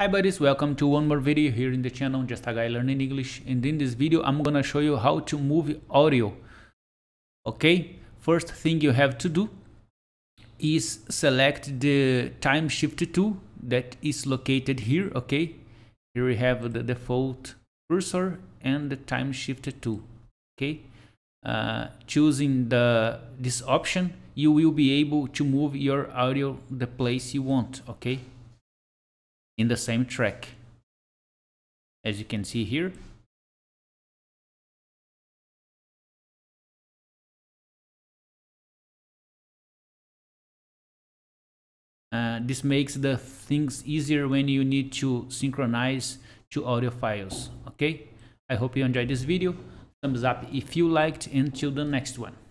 Hi buddies, welcome to one more video here in the channel, just a guy learning English and in this video I'm gonna show you how to move audio. Okay, first thing you have to do is select the time shift tool that is located here, okay? Here we have the default cursor and the time shift tool, okay? Uh, choosing the this option, you will be able to move your audio the place you want, okay? in the same track as you can see here uh, this makes the things easier when you need to synchronize two audio files okay i hope you enjoyed this video thumbs up if you liked until the next one